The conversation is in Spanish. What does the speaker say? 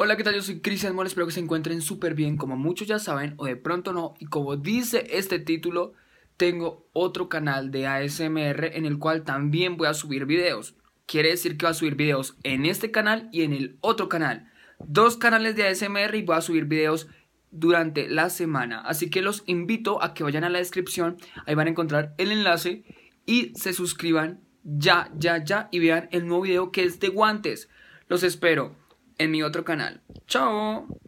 Hola, ¿qué tal? Yo soy Cristian Mora, espero que se encuentren súper bien, como muchos ya saben, o de pronto no, y como dice este título, tengo otro canal de ASMR en el cual también voy a subir videos. Quiere decir que voy a subir videos en este canal y en el otro canal. Dos canales de ASMR y voy a subir videos durante la semana. Así que los invito a que vayan a la descripción, ahí van a encontrar el enlace y se suscriban ya, ya, ya y vean el nuevo video que es de guantes. Los espero en mi otro canal. ¡Chao!